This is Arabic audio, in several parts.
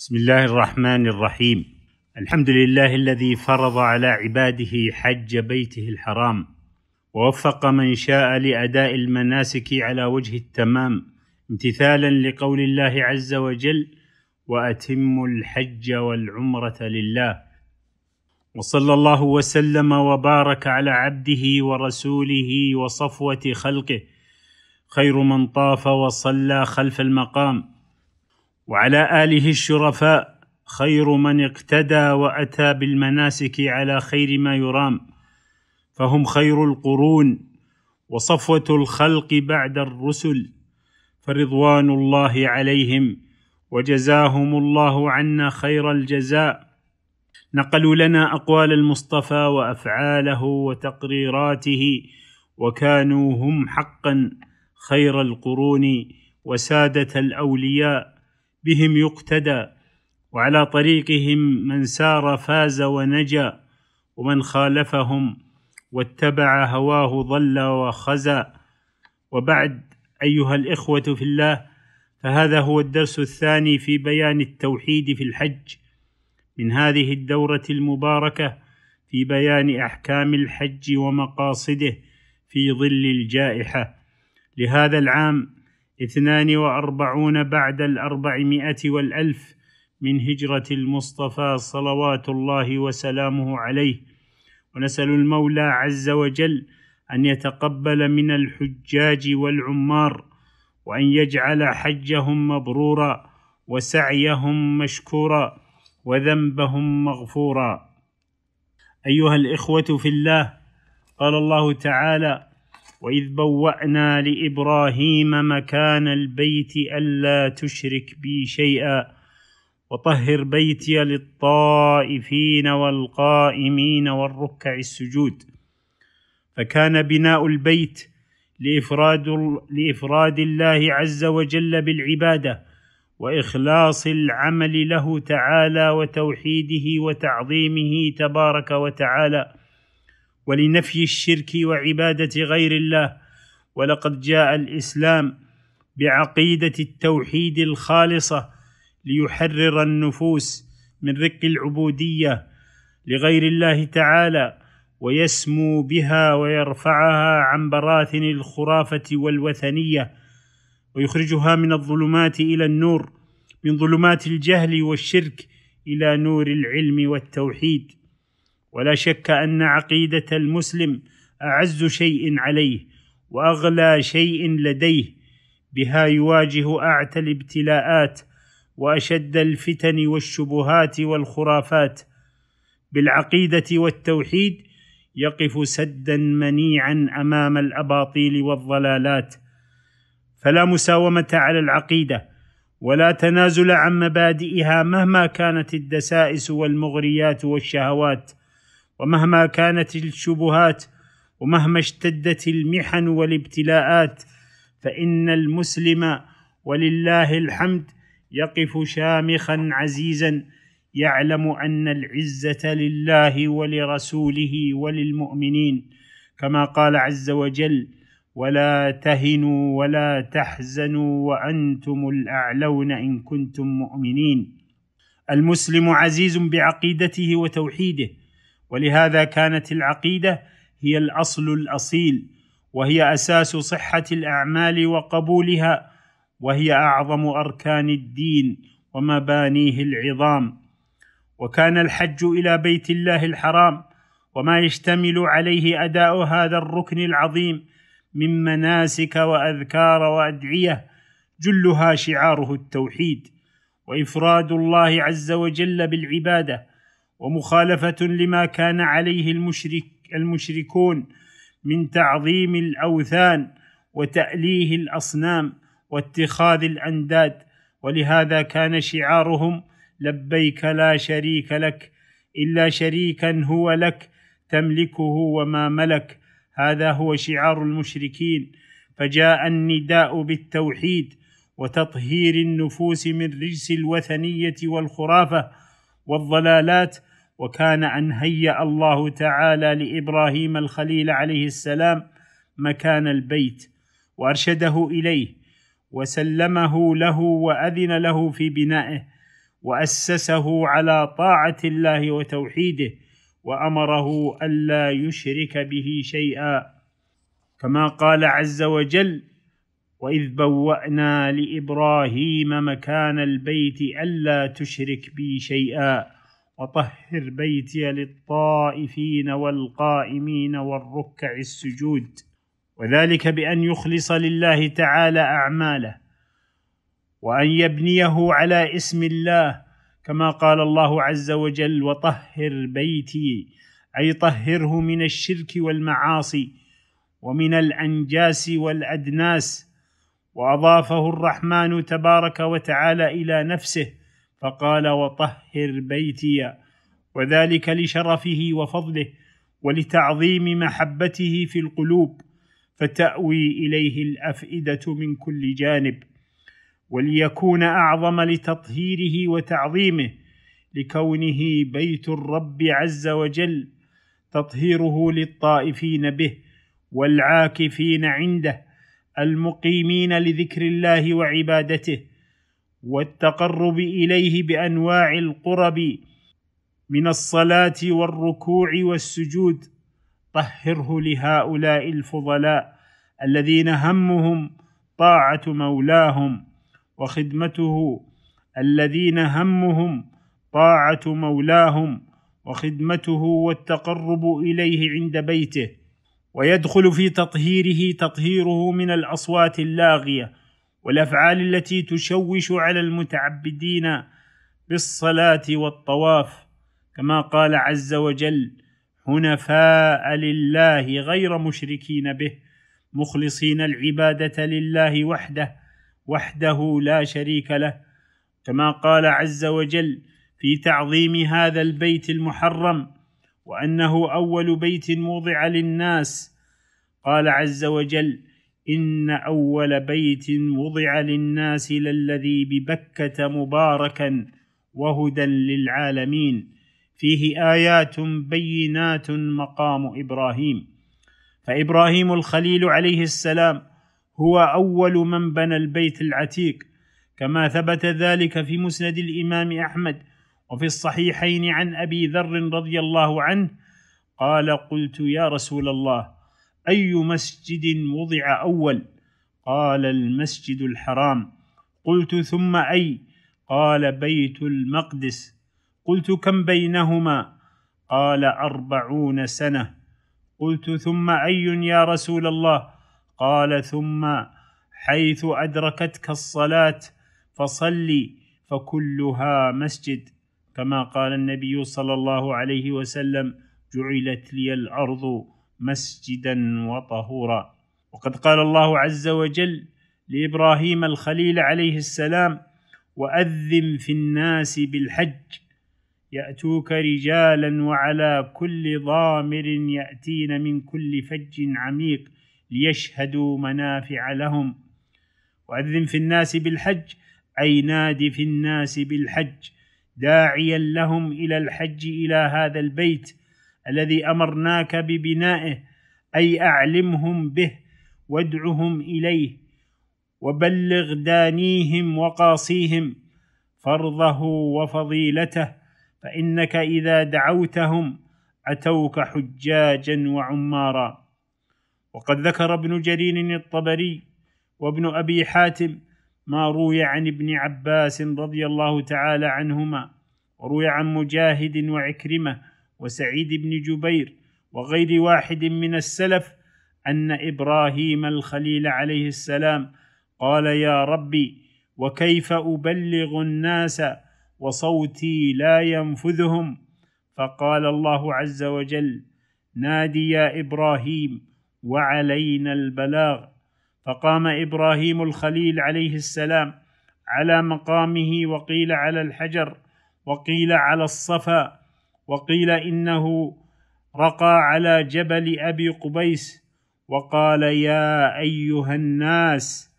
بسم الله الرحمن الرحيم الحمد لله الذي فرض على عباده حج بيته الحرام ووفق من شاء لاداء المناسك على وجه التمام امتثالا لقول الله عز وجل واتموا الحج والعمره لله وصلى الله وسلم وبارك على عبده ورسوله وصفوه خلقه خير من طاف وصلى خلف المقام وعلى اله الشرفاء خير من اقتدى واتى بالمناسك على خير ما يرام فهم خير القرون وصفوه الخلق بعد الرسل فرضوان الله عليهم وجزاهم الله عنا خير الجزاء نقلوا لنا اقوال المصطفى وافعاله وتقريراته وكانوا هم حقا خير القرون وساده الاولياء بهم يقتدى وعلى طريقهم من سار فاز ونجا ومن خالفهم واتبع هواه ضل وخزى وبعد ايها الاخوه في الله فهذا هو الدرس الثاني في بيان التوحيد في الحج من هذه الدوره المباركه في بيان احكام الحج ومقاصده في ظل الجائحه لهذا العام اثنان وأربعون بعد الأربعمائة والألف من هجرة المصطفى صلوات الله وسلامه عليه ونسأل المولى عز وجل أن يتقبل من الحجاج والعمار وأن يجعل حجهم مبرورا وسعيهم مشكورا وذنبهم مغفورا أيها الإخوة في الله قال الله تعالى واذ بوانا لابراهيم مكان البيت الا تشرك بي شيئا وطهر بيتي للطائفين والقائمين والركع السجود فكان بناء البيت لافراد لافراد الله عز وجل بالعباده واخلاص العمل له تعالى وتوحيده وتعظيمه تبارك وتعالى ولنفي الشرك وعباده غير الله ولقد جاء الاسلام بعقيده التوحيد الخالصه ليحرر النفوس من رق العبوديه لغير الله تعالى ويسمو بها ويرفعها عن براثن الخرافه والوثنيه ويخرجها من الظلمات الى النور من ظلمات الجهل والشرك الى نور العلم والتوحيد ولا شك ان عقيده المسلم اعز شيء عليه واغلى شيء لديه بها يواجه اعتى الابتلاءات واشد الفتن والشبهات والخرافات بالعقيده والتوحيد يقف سدا منيعا امام الاباطيل والضلالات فلا مساومه على العقيده ولا تنازل عن مبادئها مهما كانت الدسائس والمغريات والشهوات ومهما كانت الشبهات ومهما اشتدت المحن والابتلاءات فان المسلم ولله الحمد يقف شامخا عزيزا يعلم ان العزه لله ولرسوله وللمؤمنين كما قال عز وجل ولا تهنوا ولا تحزنوا وانتم الاعلون ان كنتم مؤمنين المسلم عزيز بعقيدته وتوحيده ولهذا كانت العقيده هي الاصل الاصيل وهي اساس صحه الاعمال وقبولها وهي اعظم اركان الدين ومبانيه العظام وكان الحج الى بيت الله الحرام وما يشتمل عليه اداء هذا الركن العظيم من مناسك واذكار وادعيه جلها شعاره التوحيد وافراد الله عز وجل بالعباده ومخالفه لما كان عليه المشرك المشركون من تعظيم الاوثان وتاليه الاصنام واتخاذ الانداد ولهذا كان شعارهم لبيك لا شريك لك الا شريكا هو لك تملكه وما ملك هذا هو شعار المشركين فجاء النداء بالتوحيد وتطهير النفوس من رجس الوثنيه والخرافه والضلالات وكان ان هيا الله تعالى لابراهيم الخليل عليه السلام مكان البيت وارشده اليه وسلمه له واذن له في بنائه واسسه على طاعه الله وتوحيده وامره الا يشرك به شيئا كما قال عز وجل واذ بوانا لابراهيم مكان البيت الا تشرك بي شيئا وطهر بيتي للطائفين والقائمين والركع السجود وذلك بان يخلص لله تعالى اعماله وان يبنيه على اسم الله كما قال الله عز وجل وطهر بيتي اي طهره من الشرك والمعاصي ومن الانجاس والادناس واضافه الرحمن تبارك وتعالى الى نفسه فقال وطهر بيتي وذلك لشرفه وفضله ولتعظيم محبته في القلوب فتاوي اليه الافئده من كل جانب وليكون اعظم لتطهيره وتعظيمه لكونه بيت الرب عز وجل تطهيره للطائفين به والعاكفين عنده المقيمين لذكر الله وعبادته والتقرب اليه بانواع القرب من الصلاه والركوع والسجود طهره لهؤلاء الفضلاء الذين همهم طاعه مولاهم وخدمته الذين همهم طاعه مولاهم وخدمته والتقرب اليه عند بيته ويدخل في تطهيره تطهيره من الاصوات اللاغيه والافعال التي تشوش على المتعبدين بالصلاه والطواف كما قال عز وجل حنفاء لله غير مشركين به مخلصين العباده لله وحده وحده لا شريك له كما قال عز وجل في تعظيم هذا البيت المحرم وانه اول بيت موضع للناس قال عز وجل إن أول بيت وضع للناس للذي ببكة مباركا وهدى للعالمين فيه آيات بينات مقام إبراهيم فإبراهيم الخليل عليه السلام هو أول من بنى البيت العتيق كما ثبت ذلك في مسند الإمام أحمد وفي الصحيحين عن أبي ذر رضي الله عنه قال قلت يا رسول الله اي مسجد وضع اول قال المسجد الحرام قلت ثم اي قال بيت المقدس قلت كم بينهما قال اربعون سنه قلت ثم اي يا رسول الله قال ثم حيث ادركتك الصلاه فصلي فكلها مسجد كما قال النبي صلى الله عليه وسلم جعلت لي الارض مسجدا وطهورا وقد قال الله عز وجل لابراهيم الخليل عليه السلام واذن في الناس بالحج ياتوك رجالا وعلى كل ضامر ياتين من كل فج عميق ليشهدوا منافع لهم واذن في الناس بالحج اي ناد في الناس بالحج داعيا لهم الى الحج الى هذا البيت الذي امرناك ببنائه اي اعلمهم به وادعهم اليه وبلغ دانيهم وقاصيهم فرضه وفضيلته فانك اذا دعوتهم اتوك حجاجا وعمارا وقد ذكر ابن جرير الطبري وابن ابي حاتم ما روي عن ابن عباس رضي الله تعالى عنهما وروي عن مجاهد وعكرمه وسعيد بن جبير وغير واحد من السلف ان ابراهيم الخليل عليه السلام قال يا ربي وكيف ابلغ الناس وصوتي لا ينفذهم فقال الله عز وجل نادي يا ابراهيم وعلينا البلاغ فقام ابراهيم الخليل عليه السلام على مقامه وقيل على الحجر وقيل على الصفا وقيل انه رقى على جبل ابي قبيس وقال يا ايها الناس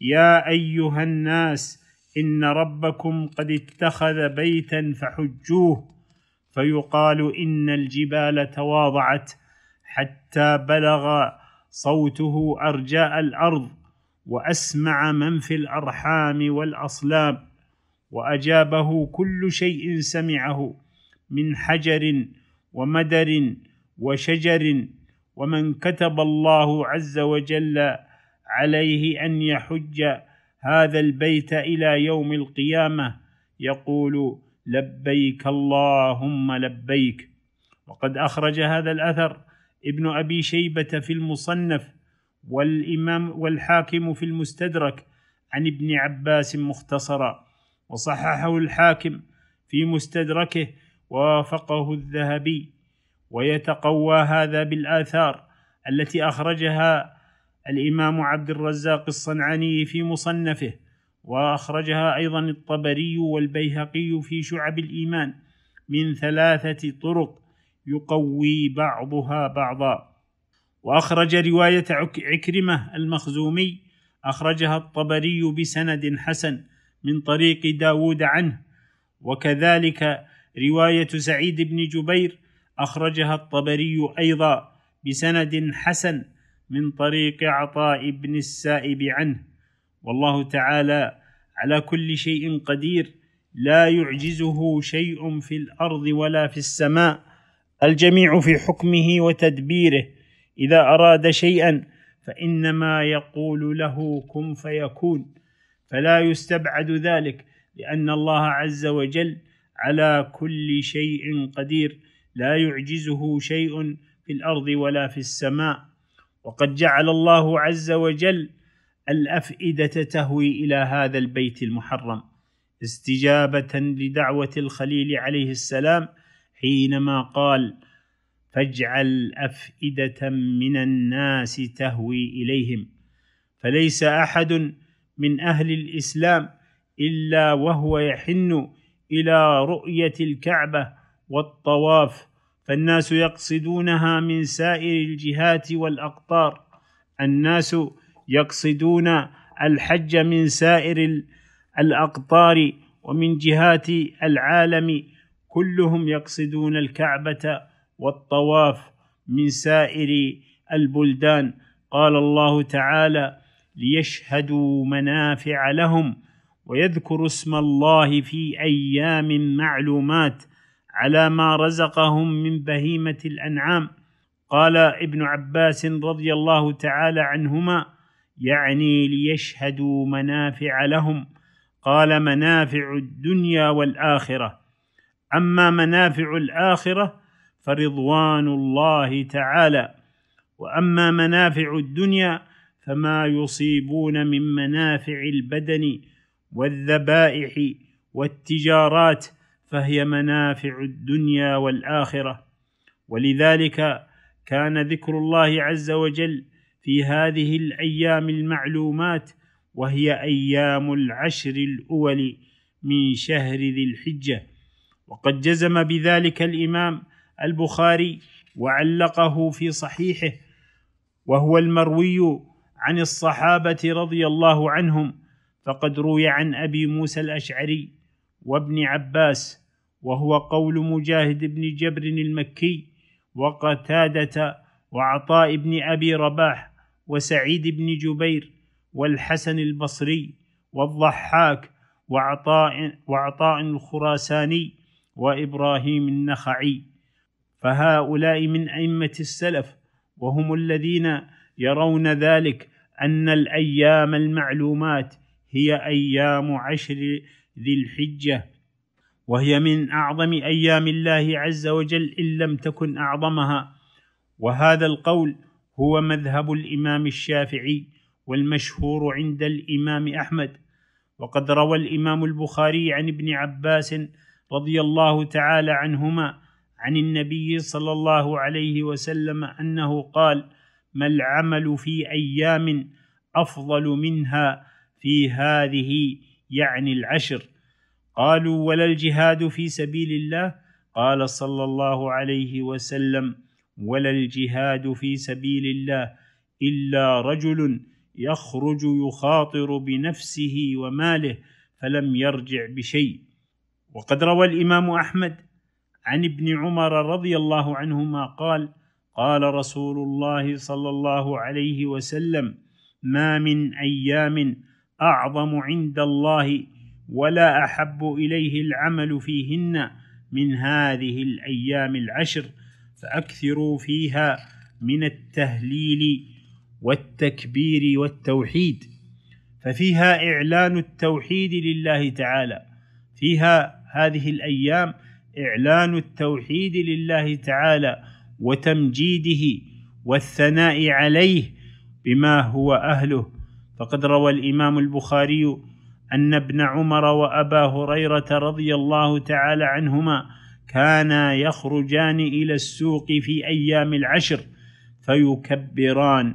يا ايها الناس ان ربكم قد اتخذ بيتا فحجوه فيقال ان الجبال تواضعت حتى بلغ صوته ارجاء الارض واسمع من في الارحام والاصلاب واجابه كل شيء سمعه من حجر ومدر وشجر ومن كتب الله عز وجل عليه ان يحج هذا البيت الى يوم القيامه يقول لبيك اللهم لبيك وقد اخرج هذا الاثر ابن ابي شيبه في المصنف والامام والحاكم في المستدرك عن ابن عباس مختصرا وصححه الحاكم في مستدركه وافقه الذهبي ويتقوى هذا بالآثار التي أخرجها الإمام عبد الرزاق الصنعاني في مصنفه وأخرجها أيضا الطبري والبيهقي في شعب الإيمان من ثلاثة طرق يقوي بعضها بعضا وأخرج رواية عكرمة المخزومي أخرجها الطبري بسند حسن من طريق داود عنه وكذلك رواية سعيد بن جبير أخرجها الطبري أيضا بسند حسن من طريق عطاء بن السائب عنه والله تعالى على كل شيء قدير لا يعجزه شيء في الارض ولا في السماء الجميع في حكمه وتدبيره اذا اراد شيئا فانما يقول له كن فيكون فلا يستبعد ذلك لان الله عز وجل على كل شيء قدير لا يعجزه شيء في الارض ولا في السماء وقد جعل الله عز وجل الافئده تهوي الى هذا البيت المحرم استجابه لدعوه الخليل عليه السلام حينما قال فاجعل افئده من الناس تهوي اليهم فليس احد من اهل الاسلام الا وهو يحن إلى رؤية الكعبة والطواف فالناس يقصدونها من سائر الجهات والأقطار الناس يقصدون الحج من سائر الأقطار ومن جهات العالم كلهم يقصدون الكعبة والطواف من سائر البلدان قال الله تعالى ليشهدوا منافع لهم ويذكر اسم الله في ايام معلومات على ما رزقهم من بهيمه الانعام قال ابن عباس رضي الله تعالى عنهما يعني ليشهدوا منافع لهم قال منافع الدنيا والاخره اما منافع الاخره فرضوان الله تعالى واما منافع الدنيا فما يصيبون من منافع البدن والذبائح والتجارات فهي منافع الدنيا والاخره ولذلك كان ذكر الله عز وجل في هذه الايام المعلومات وهي ايام العشر الاول من شهر ذي الحجه وقد جزم بذلك الامام البخاري وعلقه في صحيحه وهو المروي عن الصحابه رضي الله عنهم فقد روي عن ابي موسى الاشعري وابن عباس وهو قول مجاهد بن جبر المكي وقتاده وعطاء بن ابي رباح وسعيد بن جبير والحسن البصري والضحاك وعطاء وعطاء الخراساني وابراهيم النخعي فهؤلاء من ائمه السلف وهم الذين يرون ذلك ان الايام المعلومات هي ايام عشر ذي الحجه وهي من اعظم ايام الله عز وجل ان لم تكن اعظمها وهذا القول هو مذهب الامام الشافعي والمشهور عند الامام احمد وقد روى الامام البخاري عن ابن عباس رضي الله تعالى عنهما عن النبي صلى الله عليه وسلم انه قال ما العمل في ايام افضل منها في هذه يعني العشر قالوا ولا الجهاد في سبيل الله قال صلى الله عليه وسلم ولا الجهاد في سبيل الله الا رجل يخرج يخاطر بنفسه وماله فلم يرجع بشيء وقد روى الامام احمد عن ابن عمر رضي الله عنهما قال قال رسول الله صلى الله عليه وسلم ما من ايام اعظم عند الله ولا احب اليه العمل فيهن من هذه الايام العشر فاكثروا فيها من التهليل والتكبير والتوحيد ففيها اعلان التوحيد لله تعالى فيها هذه الايام اعلان التوحيد لله تعالى وتمجيده والثناء عليه بما هو اهله فقد روى الامام البخاري ان ابن عمر وابا هريره رضي الله تعالى عنهما كانا يخرجان الى السوق في ايام العشر فيكبران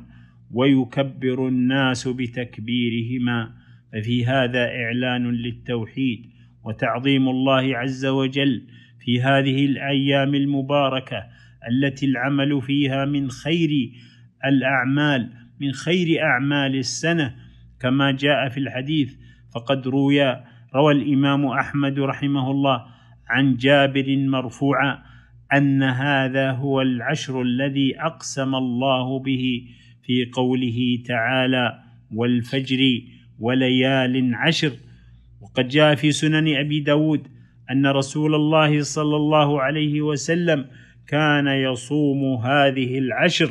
ويكبر الناس بتكبيرهما ففي هذا اعلان للتوحيد وتعظيم الله عز وجل في هذه الايام المباركه التي العمل فيها من خير الاعمال من خير أعمال السنة كما جاء في الحديث فقد روي روى الإمام أحمد رحمه الله عن جابر مرفوعا أن هذا هو العشر الذي أقسم الله به في قوله تعالى والفجر وليال عشر وقد جاء في سنن أبي داود أن رسول الله صلى الله عليه وسلم كان يصوم هذه العشر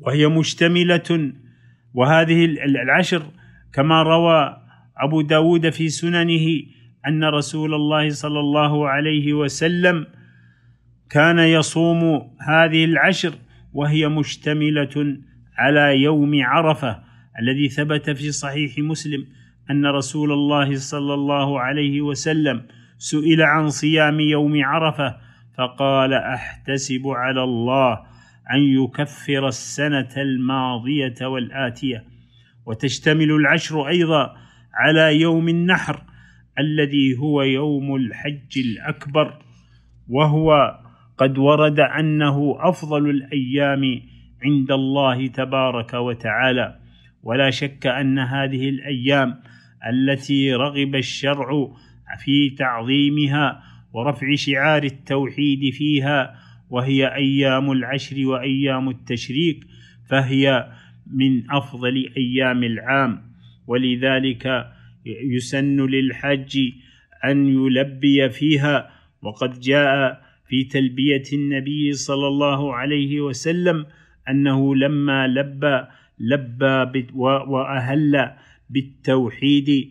وهي مشتملة وهذه العشر كما روى أبو داود في سننه أن رسول الله صلى الله عليه وسلم كان يصوم هذه العشر وهي مشتملة على يوم عرفة الذي ثبت في صحيح مسلم أن رسول الله صلى الله عليه وسلم سئل عن صيام يوم عرفة فقال أحتسب على الله أن يكفر السنة الماضية والآتية وتشتمل العشر أيضا على يوم النحر الذي هو يوم الحج الأكبر وهو قد ورد أنه أفضل الأيام عند الله تبارك وتعالى ولا شك أن هذه الأيام التي رغب الشرع في تعظيمها ورفع شعار التوحيد فيها وهي ايام العشر وايام التشريك فهي من افضل ايام العام ولذلك يسن للحج ان يلبي فيها وقد جاء في تلبيه النبي صلى الله عليه وسلم انه لما لبى لبى واهل بالتوحيد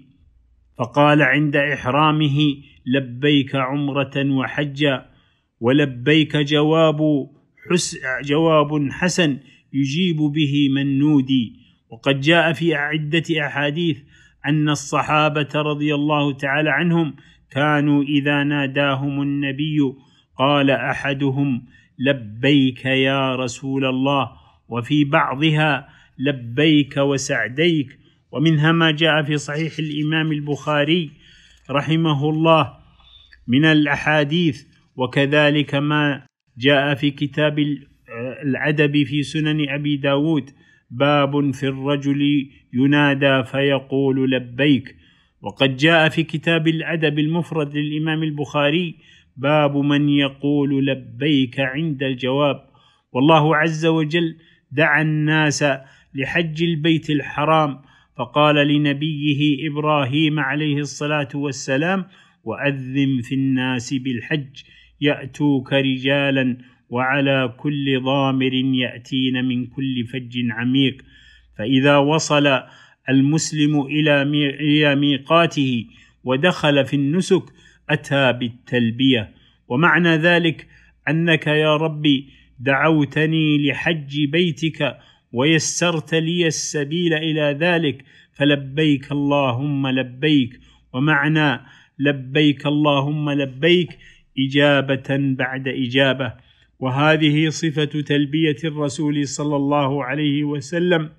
فقال عند احرامه لبيك عمره وحجا ولبيك جواب حس جواب حسن يجيب به من نودي وقد جاء في عدة أحاديث أن الصحابة رضي الله تعالى عنهم كانوا إذا ناداهم النبي قال أحدهم لبيك يا رسول الله وفي بعضها لبيك وسعديك ومنها ما جاء في صحيح الإمام البخاري رحمه الله من الأحاديث وكذلك ما جاء في كتاب العدب في سنن أبي داود باب في الرجل ينادى فيقول لبيك وقد جاء في كتاب الأدب المفرد للإمام البخاري باب من يقول لبيك عند الجواب والله عز وجل دعا الناس لحج البيت الحرام فقال لنبيه ابراهيم عليه الصلاه والسلام واذن في الناس بالحج ياتوك رجالا وعلى كل ضامر ياتين من كل فج عميق فاذا وصل المسلم الى ميقاته ودخل في النسك اتى بالتلبيه ومعنى ذلك انك يا ربي دعوتني لحج بيتك ويسرت لي السبيل الى ذلك فلبيك اللهم لبيك ومعنى لبيك اللهم لبيك اجابه بعد اجابه وهذه صفه تلبيه الرسول صلى الله عليه وسلم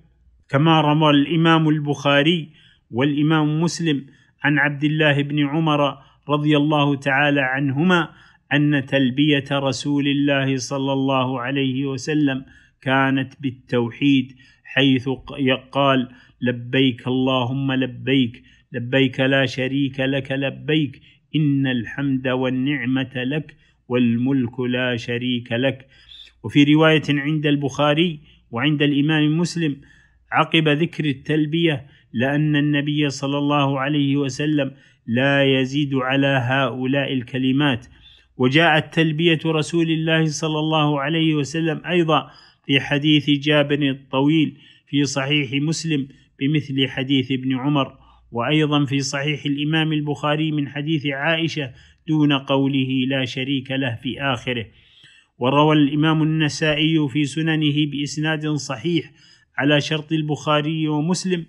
كما روى الامام البخاري والامام مسلم عن عبد الله بن عمر رضي الله تعالى عنهما ان تلبيه رسول الله صلى الله عليه وسلم كانت بالتوحيد حيث قال لبيك اللهم لبيك لبيك لا شريك لك لبيك إن الحمد والنعمة لك والملك لا شريك لك وفي رواية عند البخاري وعند الإمام مسلم عقب ذكر التلبية لأن النبي صلى الله عليه وسلم لا يزيد على هؤلاء الكلمات وجاءت تلبية رسول الله صلى الله عليه وسلم أيضا في حديث جابر الطويل في صحيح مسلم بمثل حديث ابن عمر وايضا في صحيح الامام البخاري من حديث عائشه دون قوله لا شريك له في اخره وروى الامام النسائي في سننه باسناد صحيح على شرط البخاري ومسلم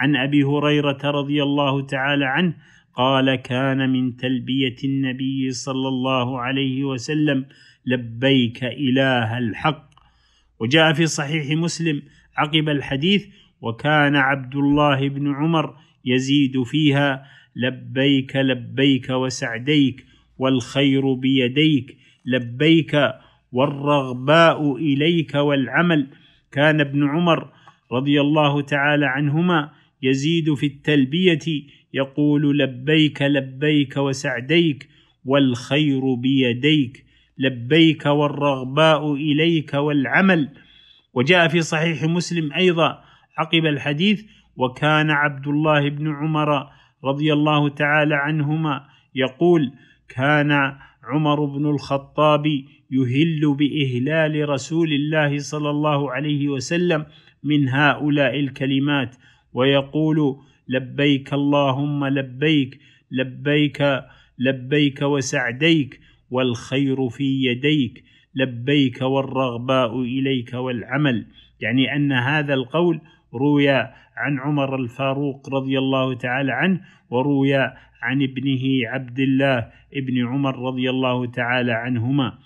عن ابي هريره رضي الله تعالى عنه قال كان من تلبيه النبي صلى الله عليه وسلم لبيك اله الحق وجاء في صحيح مسلم عقب الحديث وكان عبد الله بن عمر يزيد فيها لبيك لبيك وسعديك والخير بيديك لبيك والرغباء اليك والعمل كان ابن عمر رضي الله تعالى عنهما يزيد في التلبيه يقول لبيك لبيك وسعديك والخير بيديك لبيك والرغباء اليك والعمل وجاء في صحيح مسلم ايضا عقب الحديث وكان عبد الله بن عمر رضي الله تعالى عنهما يقول كان عمر بن الخطاب يهل باهلال رسول الله صلى الله عليه وسلم من هؤلاء الكلمات ويقول لبيك اللهم لبيك لبيك لبيك وسعديك والخير في يديك لبيك والرغباء اليك والعمل يعني ان هذا القول روي عن عمر الفاروق رضي الله تعالى عنه وروي عن ابنه عبد الله ابن عمر رضي الله تعالى عنهما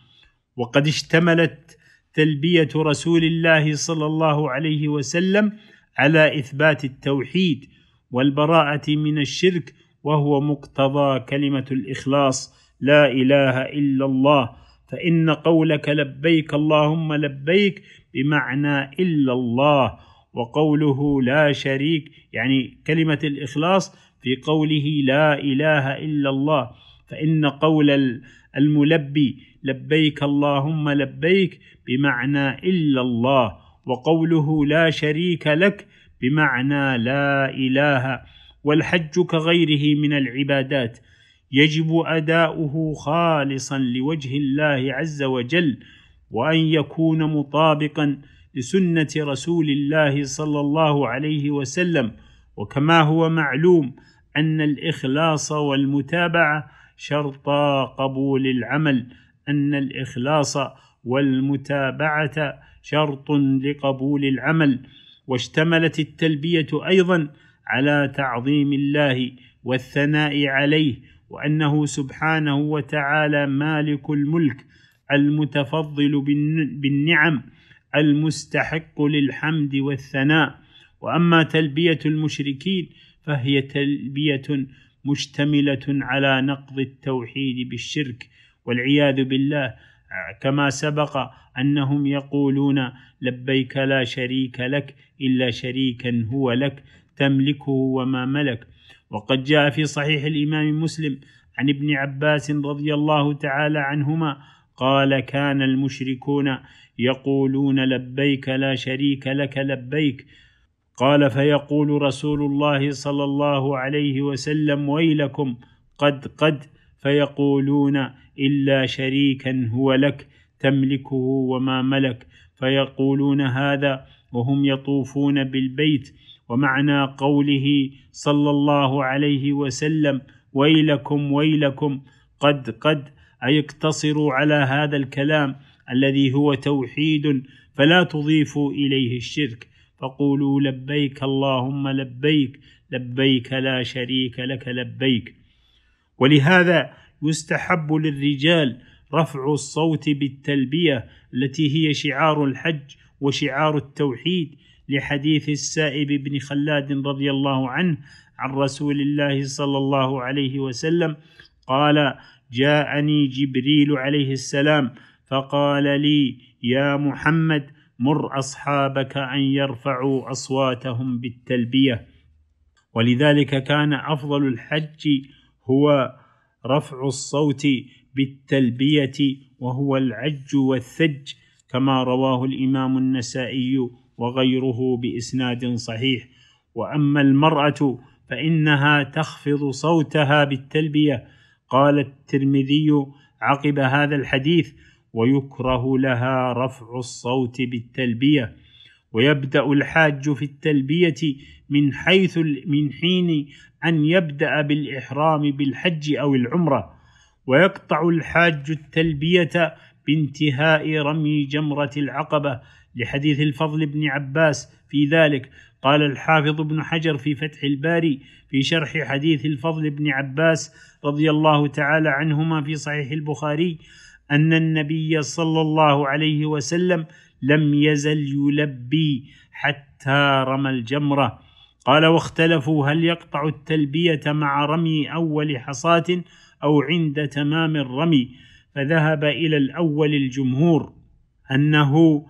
وقد اشتملت تلبيه رسول الله صلى الله عليه وسلم على اثبات التوحيد والبراءه من الشرك وهو مقتضى كلمه الاخلاص لا اله الا الله فان قولك لبيك اللهم لبيك بمعنى الا الله وقوله لا شريك يعني كلمه الاخلاص في قوله لا اله الا الله فان قول الملبي لبيك اللهم لبيك بمعنى الا الله وقوله لا شريك لك بمعنى لا اله والحج كغيره من العبادات يجب اداؤه خالصا لوجه الله عز وجل وان يكون مطابقا لسنه رسول الله صلى الله عليه وسلم وكما هو معلوم ان الاخلاص والمتابعه شرطا قبول العمل ان الاخلاص والمتابعه شرط لقبول العمل واشتملت التلبيه ايضا على تعظيم الله والثناء عليه وانه سبحانه وتعالى مالك الملك المتفضل بالنعم المستحق للحمد والثناء واما تلبيه المشركين فهي تلبيه مشتمله على نقض التوحيد بالشرك والعياذ بالله كما سبق انهم يقولون لبيك لا شريك لك الا شريكا هو لك تملكه وما ملك وقد جاء في صحيح الامام مسلم عن ابن عباس رضي الله تعالى عنهما قال كان المشركون يقولون لبيك لا شريك لك لبيك قال فيقول رسول الله صلى الله عليه وسلم ويلكم قد قد فيقولون الا شريكا هو لك تملكه وما ملك فيقولون هذا وهم يطوفون بالبيت ومعنى قوله صلى الله عليه وسلم ويلكم ويلكم قد قد اي اقتصروا على هذا الكلام الذي هو توحيد فلا تضيفوا اليه الشرك فقولوا لبيك اللهم لبيك لبيك لا شريك لك لبيك ولهذا يستحب للرجال رفع الصوت بالتلبيه التي هي شعار الحج وشعار التوحيد لحديث السائب بن خلاد رضي الله عنه عن رسول الله صلى الله عليه وسلم قال جاءني جبريل عليه السلام فقال لي يا محمد مر اصحابك ان يرفعوا اصواتهم بالتلبيه ولذلك كان افضل الحج هو رفع الصوت بالتلبيه وهو العج والثج كما رواه الامام النسائي وغيره باسناد صحيح واما المراه فانها تخفض صوتها بالتلبيه قال الترمذي عقب هذا الحديث ويكره لها رفع الصوت بالتلبيه ويبدا الحاج في التلبيه من حيث من حين ان يبدا بالاحرام بالحج او العمره ويقطع الحاج التلبيه بانتهاء رمي جمره العقبه لحديث الفضل بن عباس في ذلك قال الحافظ ابن حجر في فتح الباري في شرح حديث الفضل بن عباس رضي الله تعالى عنهما في صحيح البخاري ان النبي صلى الله عليه وسلم لم يزل يلبي حتى رمى الجمره قال واختلفوا هل يقطع التلبيه مع رمي اول حصاه او عند تمام الرمي فذهب الى الاول الجمهور انه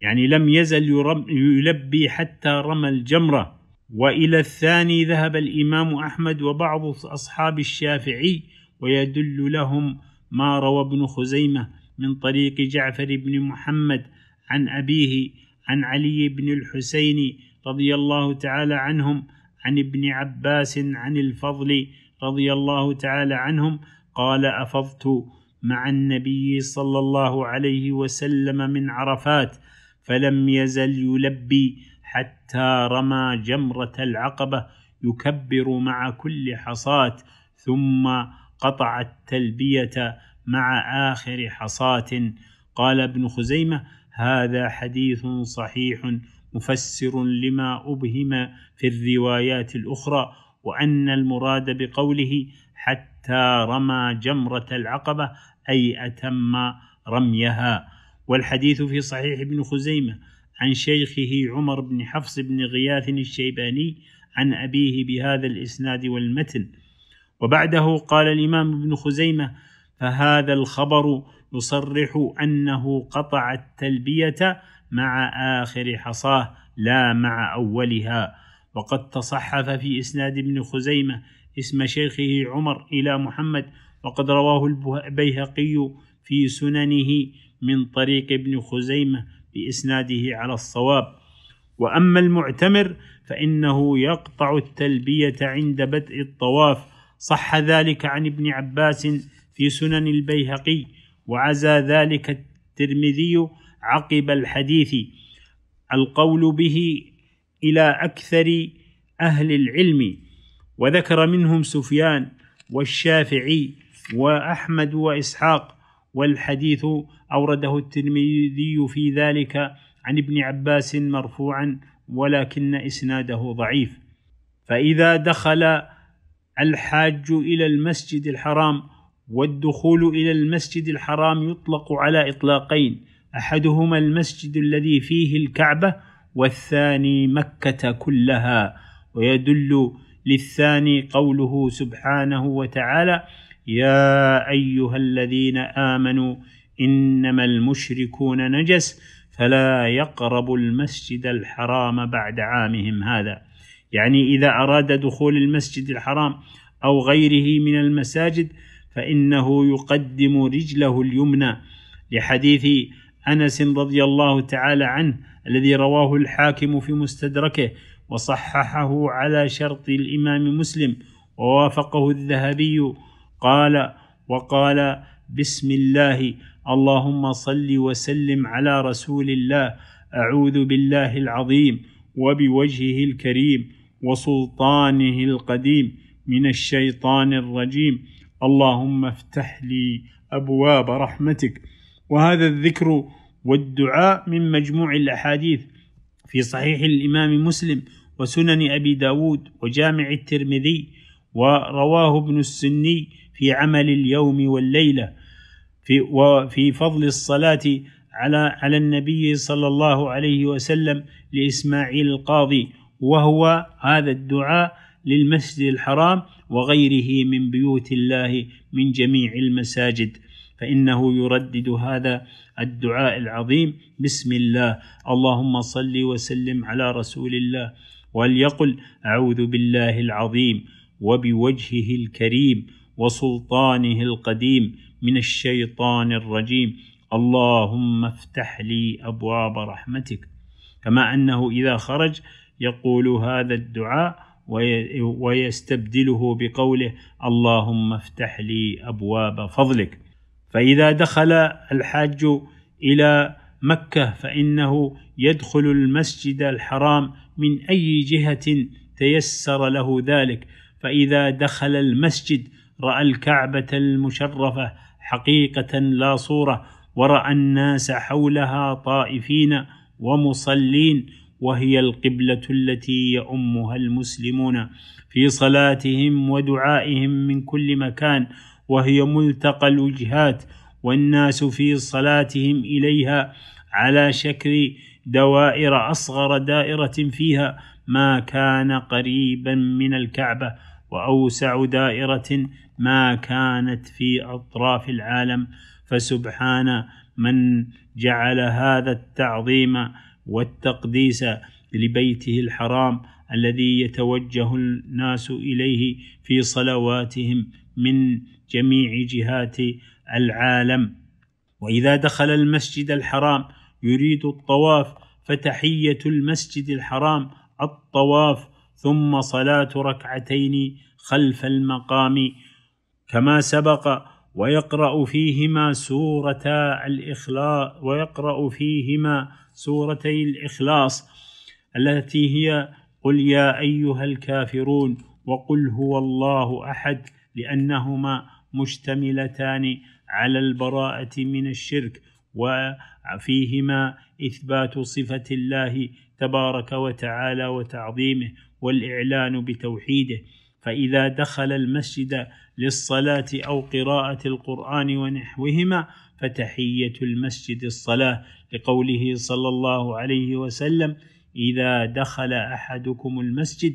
يعني لم يزل يلبي حتى رمى الجمره والى الثاني ذهب الامام احمد وبعض اصحاب الشافعي ويدل لهم ما روى ابن خزيمة من طريق جعفر بن محمد عن أبيه عن علي بن الحسين رضي الله تعالى عنهم عن ابن عباس عن الفضل رضي الله تعالى عنهم قال أفضت مع النبي صلى الله عليه وسلم من عرفات فلم يزل يلبي حتى رمى جمرة العقبة يكبر مع كل حصاة ثم قطع التلبية مع آخر حصاة قال ابن خزيمة هذا حديث صحيح مفسر لما أبهم في الروايات الأخرى وأن المراد بقوله حتى رمى جمرة العقبة أي أتم رميها والحديث في صحيح ابن خزيمة عن شيخه عمر بن حفص بن غياث الشيباني عن أبيه بهذا الإسناد والمتن وبعده قال الإمام ابن خزيمة فهذا الخبر يصرح أنه قطع التلبية مع آخر حصاه لا مع أولها وقد تصحف في إسناد ابن خزيمة اسم شيخه عمر إلى محمد وقد رواه البيهقي في سننه من طريق ابن خزيمة بإسناده على الصواب وأما المعتمر فإنه يقطع التلبية عند بدء الطواف صح ذلك عن ابن عباس في سنن البيهقي وعزى ذلك الترمذي عقب الحديث القول به الى اكثر اهل العلم وذكر منهم سفيان والشافعي واحمد واسحاق والحديث اورده الترمذي في ذلك عن ابن عباس مرفوعا ولكن اسناده ضعيف فاذا دخل الحاج الى المسجد الحرام والدخول الى المسجد الحرام يطلق على اطلاقين احدهما المسجد الذي فيه الكعبه والثاني مكه كلها ويدل للثاني قوله سبحانه وتعالى يا ايها الذين امنوا انما المشركون نجس فلا يقربوا المسجد الحرام بعد عامهم هذا يعني إذا أراد دخول المسجد الحرام أو غيره من المساجد فإنه يقدم رجله اليمنى لحديث أنس رضي الله تعالى عنه الذي رواه الحاكم في مستدركه وصححه على شرط الإمام مسلم ووافقه الذهبي قال وقال بسم الله اللهم صل وسلم على رسول الله أعوذ بالله العظيم وبوجهه الكريم وسلطانه القديم من الشيطان الرجيم اللهم افتح لي ابواب رحمتك وهذا الذكر والدعاء من مجموع الاحاديث في صحيح الامام مسلم وسنن ابي داود وجامع الترمذي ورواه ابن السني في عمل اليوم والليله في وفي فضل الصلاه على على النبي صلى الله عليه وسلم لاسماعيل القاضي وهو هذا الدعاء للمسجد الحرام وغيره من بيوت الله من جميع المساجد فانه يردد هذا الدعاء العظيم بسم الله اللهم صل وسلم على رسول الله وليقل اعوذ بالله العظيم وبوجهه الكريم وسلطانه القديم من الشيطان الرجيم اللهم افتح لي ابواب رحمتك كما انه اذا خرج يقول هذا الدعاء ويستبدله بقوله اللهم افتح لي ابواب فضلك فاذا دخل الحاج الى مكه فانه يدخل المسجد الحرام من اي جهه تيسر له ذلك فاذا دخل المسجد راى الكعبه المشرفه حقيقه لا صوره وراى الناس حولها طائفين ومصلين وهي القبلة التي يؤمها المسلمون في صلاتهم ودعائهم من كل مكان وهي ملتقى الوجهات والناس في صلاتهم إليها على شكل دوائر أصغر دائرة فيها ما كان قريبا من الكعبة وأوسع دائرة ما كانت في أطراف العالم فسبحان من جعل هذا التعظيم والتقديس لبيته الحرام الذي يتوجه الناس اليه في صلواتهم من جميع جهات العالم واذا دخل المسجد الحرام يريد الطواف فتحيه المسجد الحرام الطواف ثم صلاه ركعتين خلف المقام كما سبق ويقرأ فيهما سورة الإخلاص ويقرأ فيهما سورتي الإخلاص التي هي قل يا أيها الكافرون وقل هو الله أحد لأنهما مشتملتان على البراءة من الشرك وفيهما إثبات صفة الله تبارك وتعالى وتعظيمه والإعلان بتوحيده فإذا دخل المسجد للصلاة أو قراءة القرآن ونحوهما فتحية المسجد الصلاة لقوله صلى الله عليه وسلم إذا دخل أحدكم المسجد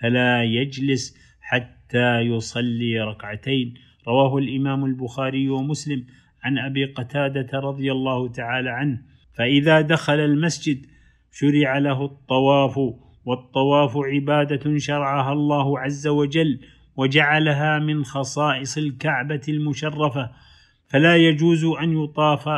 فلا يجلس حتى يصلي ركعتين رواه الإمام البخاري ومسلم عن أبي قتادة رضي الله تعالى عنه فإذا دخل المسجد شرع له الطواف والطواف عباده شرعها الله عز وجل وجعلها من خصائص الكعبه المشرفه فلا يجوز ان يطاف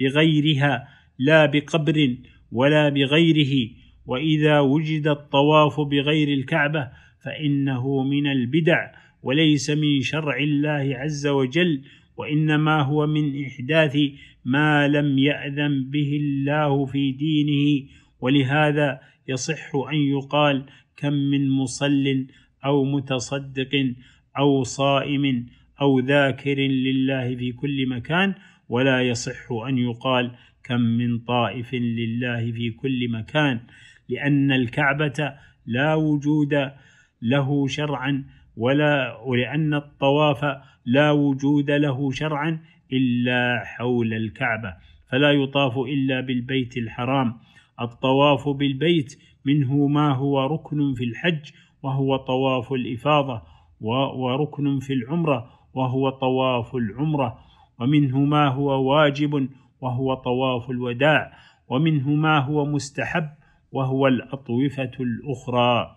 بغيرها لا بقبر ولا بغيره واذا وجد الطواف بغير الكعبه فانه من البدع وليس من شرع الله عز وجل وانما هو من احداث ما لم ياذن به الله في دينه ولهذا يصح أن يقال كم من مصل أو متصدق أو صائم أو ذاكر لله في كل مكان ولا يصح أن يقال كم من طائف لله في كل مكان لأن الكعبة لا وجود له شرعا ولا ولأن الطواف لا وجود له شرعا إلا حول الكعبة فلا يطاف إلا بالبيت الحرام الطواف بالبيت منه ما هو ركن في الحج وهو طواف الإفاضة وركن في العمرة وهو طواف العمرة ومنه ما هو واجب وهو طواف الوداع ومنه ما هو مستحب وهو الأطوفة الأخرى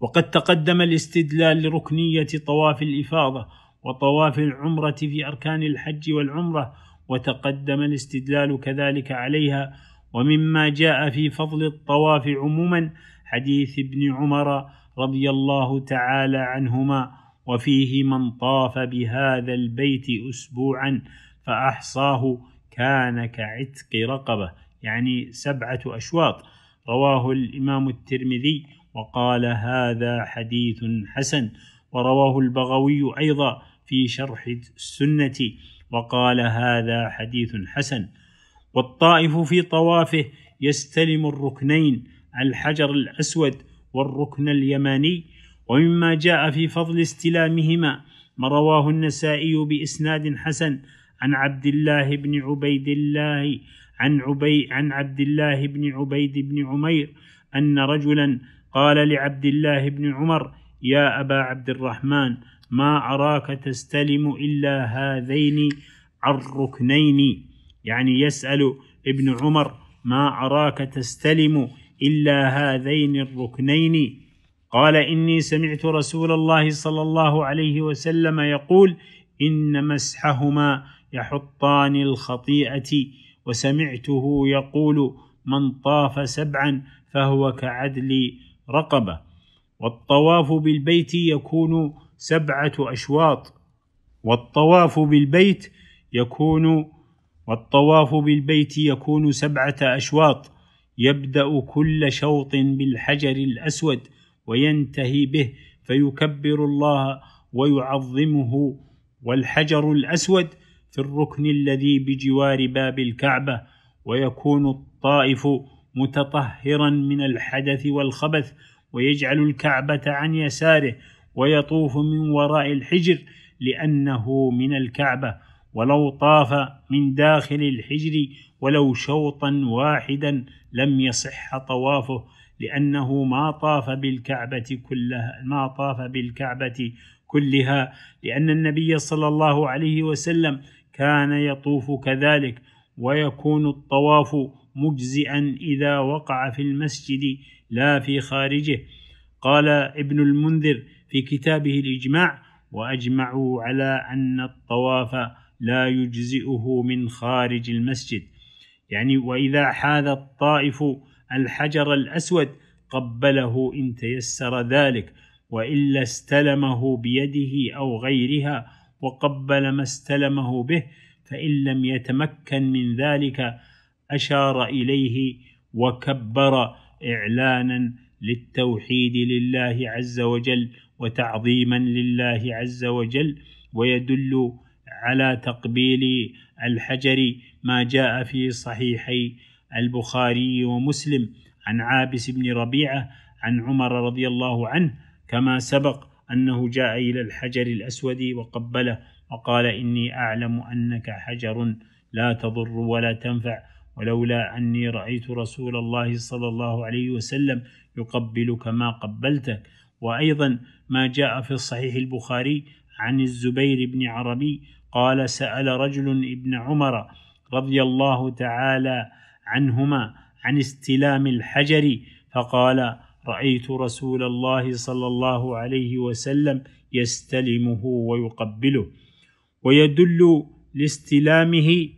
وقد تقدم الاستدلال لركنية طواف الإفاضة وطواف العمرة في أركان الحج والعمرة وتقدم الاستدلال كذلك عليها ومما جاء في فضل الطواف عموما حديث ابن عمر رضي الله تعالى عنهما وفيه من طاف بهذا البيت اسبوعا فاحصاه كان كعتق رقبه يعني سبعه اشواط رواه الامام الترمذي وقال هذا حديث حسن ورواه البغوي ايضا في شرح السنه وقال هذا حديث حسن والطائف في طوافه يستلم الركنين الحجر الأسود والركن اليماني ومما جاء في فضل استلامهما ما رواه النسائي بإسناد حسن عن عبد الله بن عبيد الله عن عبي عن عبد الله بن عبيد بن عمير أن رجلا قال لعبد الله بن عمر يا أبا عبد الرحمن ما أراك تستلم إلا هذين الركنين يعني يسأل ابن عمر ما أراك تستلم إلا هذين الركنين قال إني سمعت رسول الله صلى الله عليه وسلم يقول إن مسحهما يحطان الخطيئة وسمعته يقول من طاف سبعا فهو كعدل رقبة والطواف بالبيت يكون سبعة أشواط والطواف بالبيت يكون والطواف بالبيت يكون سبعه اشواط يبدا كل شوط بالحجر الاسود وينتهي به فيكبر الله ويعظمه والحجر الاسود في الركن الذي بجوار باب الكعبه ويكون الطائف متطهرا من الحدث والخبث ويجعل الكعبه عن يساره ويطوف من وراء الحجر لانه من الكعبه ولو طاف من داخل الحجر ولو شوطا واحدا لم يصح طوافه لأنه ما طاف بالكعبة كلها ما طاف بالكعبة كلها لأن النبي صلى الله عليه وسلم كان يطوف كذلك ويكون الطواف مجزئا إذا وقع في المسجد لا في خارجه قال ابن المنذر في كتابه الإجماع وأجمعوا على أن الطواف لا يجزئه من خارج المسجد يعني واذا حاذ الطائف الحجر الاسود قبله ان تيسر ذلك والا استلمه بيده او غيرها وقبل ما استلمه به فان لم يتمكن من ذلك اشار اليه وكبر اعلانا للتوحيد لله عز وجل وتعظيما لله عز وجل ويدل على تقبيل الحجر ما جاء في صحيحي البخاري ومسلم عن عابس بن ربيعه عن عمر رضي الله عنه كما سبق انه جاء الى الحجر الاسود وقبله وقال اني اعلم انك حجر لا تضر ولا تنفع ولولا اني رايت رسول الله صلى الله عليه وسلم يقبلك ما قبلتك وايضا ما جاء في الصحيح البخاري عن الزبير بن عربي قال سأل رجل ابن عمر رضي الله تعالى عنهما عن استلام الحجر فقال رأيت رسول الله صلى الله عليه وسلم يستلمه ويقبله ويدل لاستلامه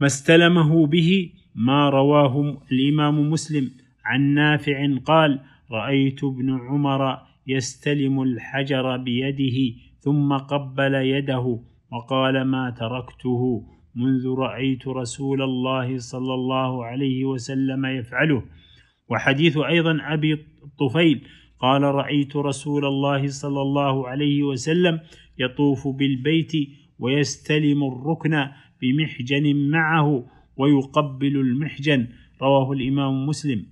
ما استلمه به ما رواه الإمام مسلم عن نافع قال رأيت ابن عمر يستلم الحجر بيده ثم قبل يده وقال ما تركته منذ رأيت رسول الله صلى الله عليه وسلم يفعله وحديث أيضا أبي الطفيل قال رأيت رسول الله صلى الله عليه وسلم يطوف بالبيت ويستلم الركن بمحجن معه ويقبل المحجن رواه الإمام مسلم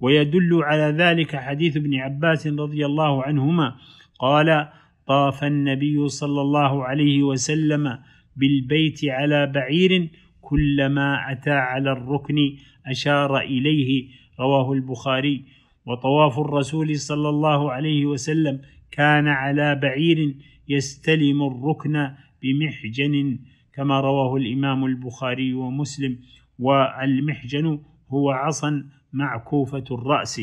ويدل على ذلك حديث ابن عباس رضي الله عنهما قال طاف النبي صلى الله عليه وسلم بالبيت على بعير كلما أتى على الركن أشار إليه رواه البخاري وطواف الرسول صلى الله عليه وسلم كان على بعير يستلم الركن بمحجن كما رواه الإمام البخاري ومسلم والمحجن هو عصا معكوفة الرأس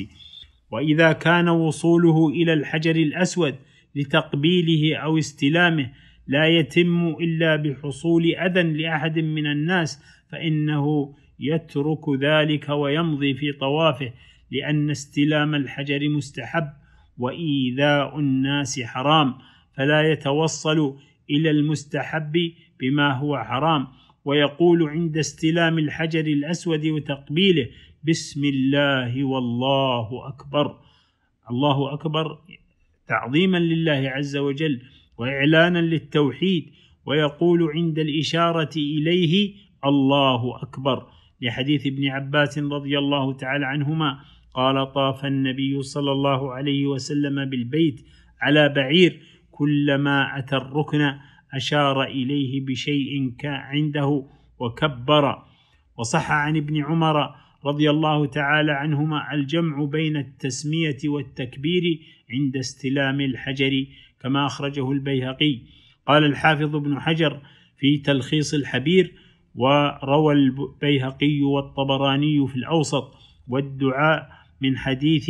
وإذا كان وصوله إلى الحجر الأسود لتقبيله او استلامه لا يتم الا بحصول اذى لاحد من الناس فانه يترك ذلك ويمضي في طوافه لان استلام الحجر مستحب وايذاء الناس حرام فلا يتوصل الى المستحب بما هو حرام ويقول عند استلام الحجر الاسود وتقبيله بسم الله والله اكبر الله اكبر تعظيما لله عز وجل واعلانا للتوحيد ويقول عند الاشاره اليه الله اكبر لحديث ابن عباس رضي الله تعالى عنهما قال طاف النبي صلى الله عليه وسلم بالبيت على بعير كلما اتى الركن اشار اليه بشيء عنده وكبر وصح عن ابن عمر رضي الله تعالى عنهما الجمع بين التسمية والتكبير عند استلام الحجر كما أخرجه البيهقي قال الحافظ ابن حجر في تلخيص الحبير وروى البيهقي والطبراني في الأوسط والدعاء من حديث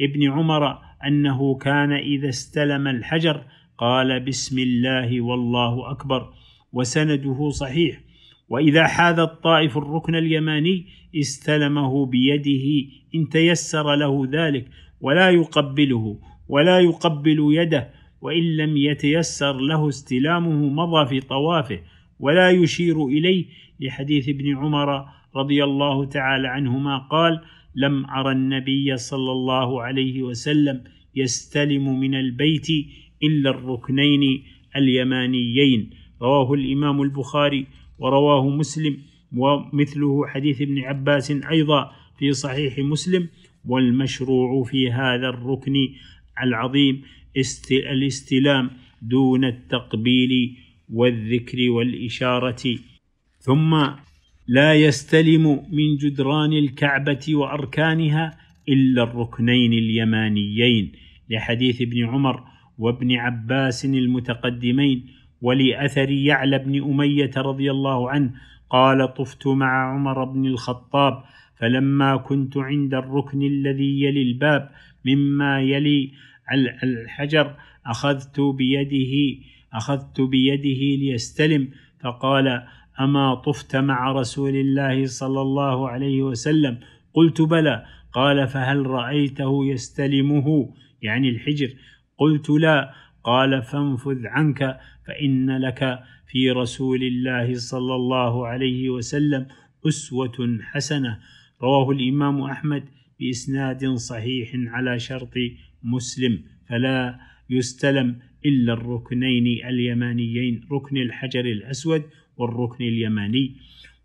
ابن عمر أنه كان إذا استلم الحجر قال بسم الله والله أكبر وسنده صحيح وإذا حاذ الطائف الركن اليماني استلمه بيده ان تيسر له ذلك ولا يقبله ولا يقبل يده وان لم يتيسر له استلامه مضى في طوافه ولا يشير اليه لحديث ابن عمر رضي الله تعالى عنهما قال لم ار النبي صلى الله عليه وسلم يستلم من البيت الا الركنين اليمانيين رواه الامام البخاري ورواه مسلم ومثله حديث ابن عباس أيضا في صحيح مسلم والمشروع في هذا الركن العظيم الاستلام دون التقبيل والذكر والإشارة ثم لا يستلم من جدران الكعبة وأركانها إلا الركنين اليمانيين لحديث ابن عمر وابن عباس المتقدمين ولأثر يعلى بن أمية رضي الله عنه قال طفت مع عمر بن الخطاب فلما كنت عند الركن الذي يلي الباب مما يلي الحجر أخذت بيده أخذت بيده ليستلم فقال أما طفت مع رسول الله صلى الله عليه وسلم قلت بلى قال فهل رأيته يستلمه يعني الحجر قلت لا قال فانفذ عنك فإن لك في رسول الله صلى الله عليه وسلم أسوة حسنة رواه الإمام أحمد بإسناد صحيح على شرط مسلم فلا يستلم إلا الركنين اليمانيين ركن الحجر الأسود والركن اليماني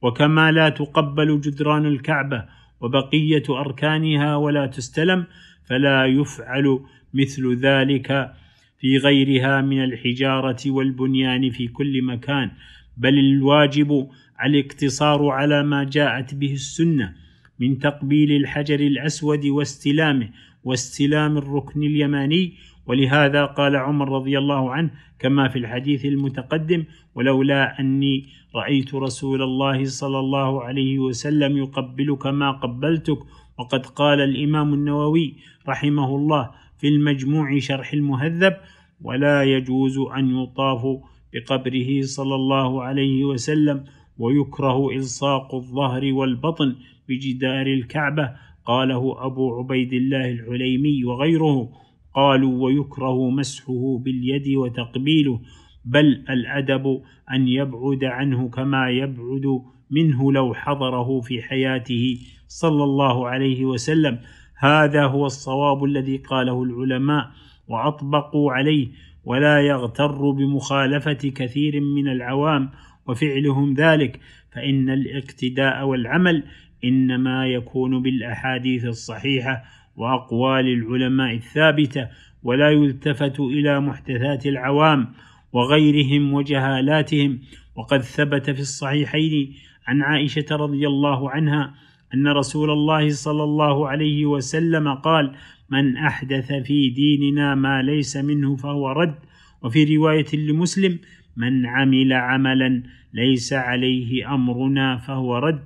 وكما لا تقبل جدران الكعبة وبقية أركانها ولا تستلم فلا يفعل مثل ذلك في غيرها من الحجاره والبنيان في كل مكان بل الواجب الاقتصار على ما جاءت به السنه من تقبيل الحجر الاسود واستلامه واستلام الركن اليماني ولهذا قال عمر رضي الله عنه كما في الحديث المتقدم ولولا اني رايت رسول الله صلى الله عليه وسلم يقبلك ما قبلتك وقد قال الامام النووي رحمه الله في المجموع شرح المهذب ولا يجوز أن يطاف بقبره صلى الله عليه وسلم ويكره إلصاق الظهر والبطن بجدار الكعبة قاله أبو عبيد الله العليمي وغيره قالوا ويكره مسحه باليد وتقبيله بل الأدب أن يبعد عنه كما يبعد منه لو حضره في حياته صلى الله عليه وسلم هذا هو الصواب الذي قاله العلماء واطبقوا عليه ولا يغتر بمخالفه كثير من العوام وفعلهم ذلك فان الاقتداء والعمل انما يكون بالاحاديث الصحيحه واقوال العلماء الثابته ولا يلتفت الى محدثات العوام وغيرهم وجهالاتهم وقد ثبت في الصحيحين عن عائشه رضي الله عنها ان رسول الله صلى الله عليه وسلم قال من احدث في ديننا ما ليس منه فهو رد وفي روايه لمسلم من عمل عملا ليس عليه امرنا فهو رد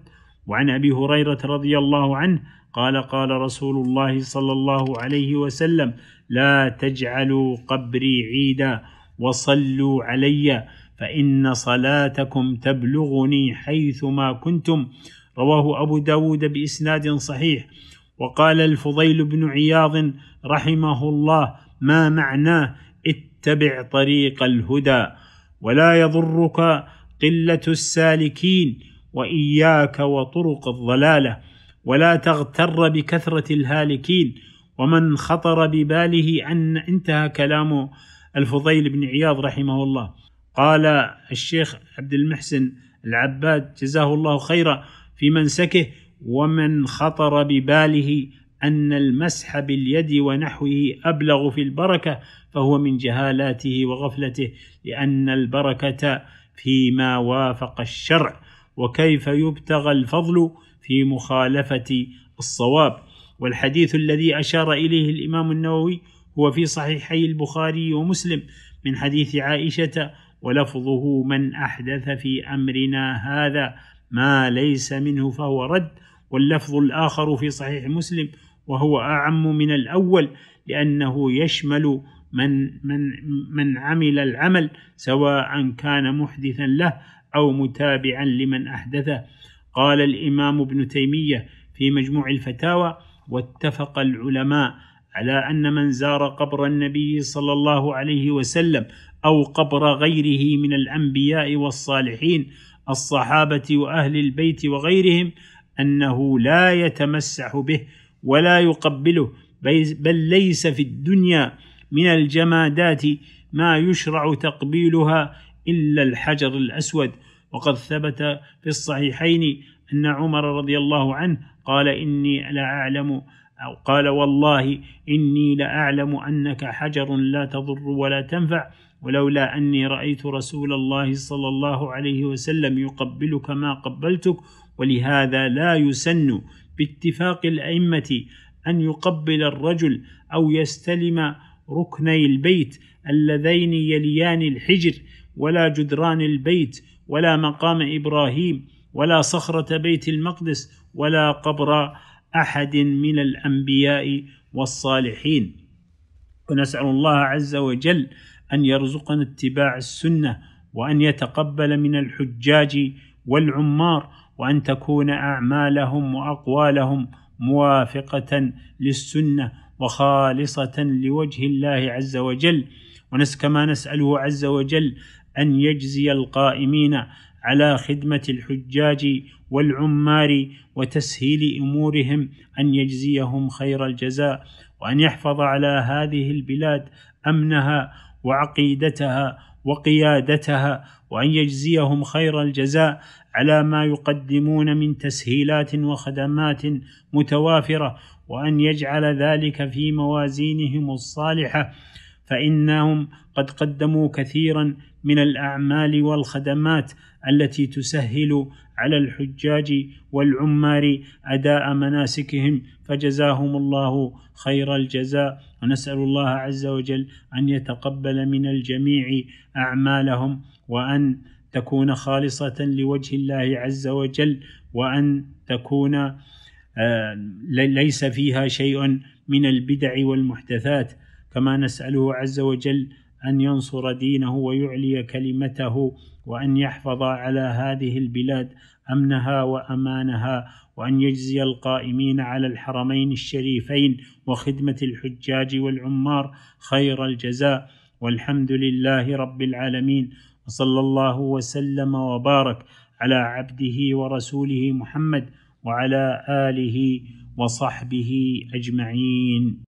وعن ابي هريره رضي الله عنه قال قال رسول الله صلى الله عليه وسلم لا تجعلوا قبري عيدا وصلوا علي فان صلاتكم تبلغني حيثما كنتم رواه أبو داود بإسناد صحيح وقال الفضيل بن عياض رحمه الله ما معناه اتبع طريق الهدى ولا يضرك قلة السالكين وإياك وطرق الضلالة ولا تغتر بكثرة الهالكين ومن خطر بباله أن انتهى كلام الفضيل بن عياض رحمه الله قال الشيخ عبد المحسن العباد جزاه الله خيرا في منسكه ومن خطر بباله أن المسح باليد ونحوه أبلغ في البركة فهو من جهالاته وغفلته لأن البركة فيما وافق الشرع وكيف يبتغى الفضل في مخالفة الصواب والحديث الذي أشار إليه الإمام النووي هو في صحيحي البخاري ومسلم من حديث عائشة ولفظه من أحدث في أمرنا هذا ما ليس منه فهو رد واللفظ الآخر في صحيح مسلم وهو أعم من الأول لأنه يشمل من من من عمل العمل سواء كان محدثا له أو متابعا لمن أحدثه قال الإمام ابن تيمية في مجموع الفتاوى واتفق العلماء على أن من زار قبر النبي صلى الله عليه وسلم أو قبر غيره من الأنبياء والصالحين الصحابه واهل البيت وغيرهم انه لا يتمسح به ولا يقبله بل ليس في الدنيا من الجمادات ما يشرع تقبيلها الا الحجر الاسود وقد ثبت في الصحيحين ان عمر رضي الله عنه قال اني لاعلم أو قال والله إني لأعلم أنك حجر لا تضر ولا تنفع ولولا أني رأيت رسول الله صلى الله عليه وسلم يقبلك ما قبلتك ولهذا لا يسن باتفاق الأئمة أن يقبل الرجل أو يستلم ركني البيت اللذين يليان الحجر ولا جدران البيت ولا مقام إبراهيم ولا صخرة بيت المقدس ولا قبر أحد من الأنبياء والصالحين ونسأل الله عز وجل أن يرزقنا اتباع السنة وأن يتقبل من الحجاج والعمار وأن تكون أعمالهم وأقوالهم موافقة للسنة وخالصة لوجه الله عز وجل ونس كما نسأله عز وجل أن يجزي القائمين على خدمة الحجاج والعمار وتسهيل أمورهم أن يجزيهم خير الجزاء وأن يحفظ على هذه البلاد أمنها وعقيدتها وقيادتها وان يجزيهم خير الجزاء على ما يقدمون من تسهيلات وخدمات متوافره وان يجعل ذلك في موازينهم الصالحه فانهم قد قدموا كثيرا من الاعمال والخدمات التي تسهل على الحجاج والعمار اداء مناسكهم فجزاهم الله خير الجزاء ونسال الله عز وجل ان يتقبل من الجميع اعمالهم وان تكون خالصه لوجه الله عز وجل وان تكون آه، ليس فيها شيء من البدع والمحدثات كما نساله عز وجل ان ينصر دينه ويعلي كلمته وأن يحفظ على هذه البلاد أمنها وأمانها وأن يجزي القائمين على الحرمين الشريفين وخدمة الحجاج والعمار خير الجزاء والحمد لله رب العالمين وصلى الله وسلم وبارك على عبده ورسوله محمد وعلى آله وصحبه أجمعين